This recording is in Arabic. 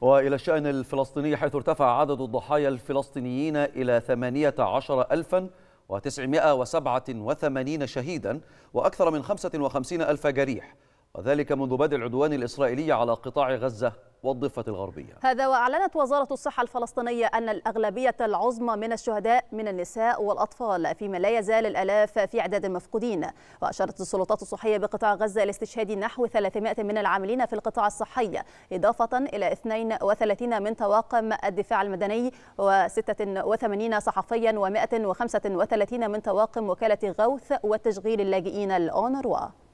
وإلى الشأن الفلسطيني حيث ارتفع عدد الضحايا الفلسطينيين إلى 18987 شهيدا وأكثر من 55 ألف جريح وذلك منذ بدء العدوان الإسرائيلي على قطاع غزة والضفة الغربية هذا وأعلنت وزارة الصحة الفلسطينية أن الأغلبية العظمى من الشهداء من النساء والأطفال فيما لا يزال الألاف في أعداد المفقودين وأشارت السلطات الصحية بقطاع غزة لاستشهاد نحو 300 من العاملين في القطاع الصحي إضافة إلى 32 من طواقم الدفاع المدني و86 صحفيا و135 من طواقم وكالة غوث وتشغيل اللاجئين الأونروا